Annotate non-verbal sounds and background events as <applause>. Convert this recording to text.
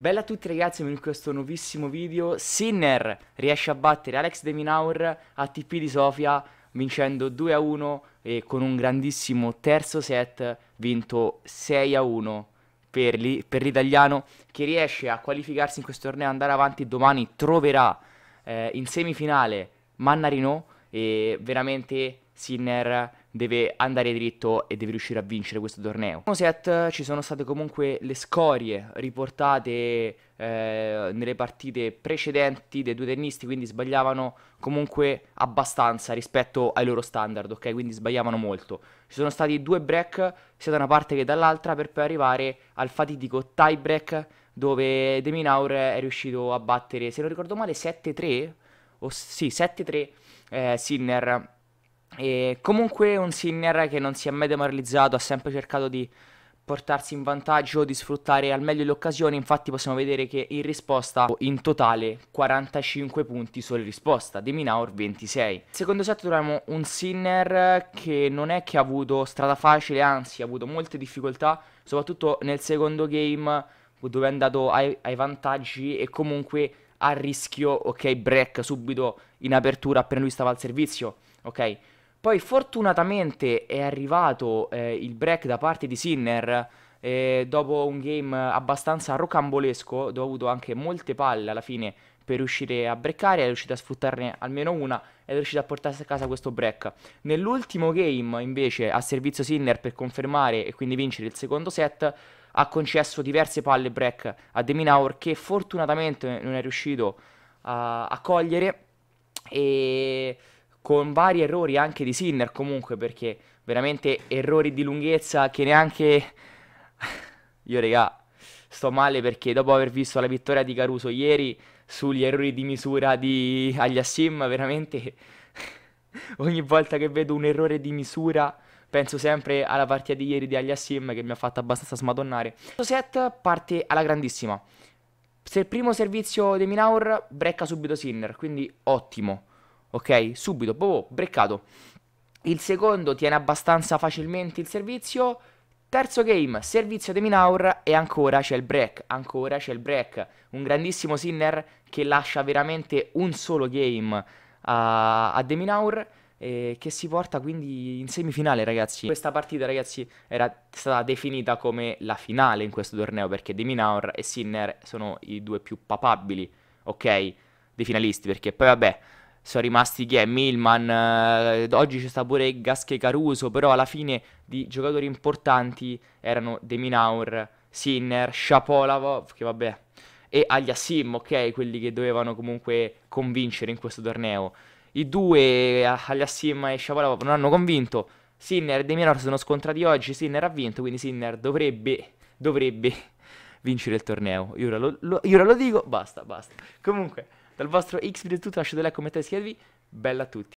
Bella a tutti ragazzi, in questo nuovissimo video Sinner riesce a battere Alex De Minaur a TP di Sofia vincendo 2 a 1 e con un grandissimo terzo set vinto 6 a 1 per, l'italiano che riesce a qualificarsi in questo torneo andare avanti domani troverà eh, in semifinale Mannarino e veramente Sinner deve andare dritto e deve riuscire a vincere questo torneo. Nel set ci sono state comunque le scorie riportate eh, nelle partite precedenti dei due tennisti, quindi sbagliavano comunque abbastanza rispetto ai loro standard, ok? Quindi sbagliavano molto. Ci sono stati due break sia da una parte che dall'altra per poi arrivare al fatidico tie break dove De Minaur è riuscito a battere, se non ricordo male, 7-3 o sì, 7-3 eh, Sinner e comunque un Sinner che non si è mai demoralizzato, ha sempre cercato di portarsi in vantaggio, di sfruttare al meglio le occasioni, infatti possiamo vedere che in risposta in totale 45 punti solo in risposta, De Minaur 26. Secondo set troviamo un Sinner che non è che ha avuto strada facile, anzi ha avuto molte difficoltà, soprattutto nel secondo game dove è andato ai, ai vantaggi e comunque a rischio, ok, break subito in apertura appena lui stava al servizio, ok? Poi fortunatamente è arrivato eh, il break da parte di Sinner eh, dopo un game abbastanza rocambolesco, dove ha avuto anche molte palle alla fine per riuscire a breccare, è riuscito a sfruttarne almeno una ed è riuscito a portarsi a casa questo break. Nell'ultimo game invece a servizio Sinner per confermare e quindi vincere il secondo set ha concesso diverse palle break a Deminaur che fortunatamente non è riuscito a, a cogliere e con vari errori anche di Sinner comunque perché veramente errori di lunghezza che neanche <laughs> io regà sto male perché dopo aver visto la vittoria di Caruso ieri sugli errori di misura di Agliassim veramente <laughs> ogni volta che vedo un errore di misura penso sempre alla partita di ieri di Agliassim che mi ha fatto abbastanza smadonnare questo set parte alla grandissima se il primo servizio di Minaur brecca subito Sinner quindi ottimo ok? Subito, boh, boh, breccato. Il secondo tiene abbastanza facilmente il servizio. Terzo game, servizio di Minaur e ancora c'è il break, ancora c'è il break. Un grandissimo Sinner che lascia veramente un solo game a, a De Minaur e che si porta quindi in semifinale ragazzi. Questa partita ragazzi era stata definita come la finale in questo torneo perché De Minaur e Sinner sono i due più papabili, ok? Dei finalisti perché poi vabbè sono rimasti chi è? Milman, eh, oggi c'è sta pure Gasche Caruso, però alla fine di giocatori importanti erano De Minaur, Sinner, Shapolavov, che vabbè, e Agliassim, ok, quelli che dovevano comunque convincere in questo torneo. I due, Agliassim e Shapolavov, non hanno convinto, Sinner e De Minaur sono scontrati oggi, Sinner ha vinto, quindi Sinner dovrebbe, dovrebbe <laughs> vincere il torneo. Io ora lo, lo, io ora lo dico, basta, basta. Comunque... Dal vostro Xvideo è tutto, lasciate like, commentate e iscrivetevi. Bella a tutti.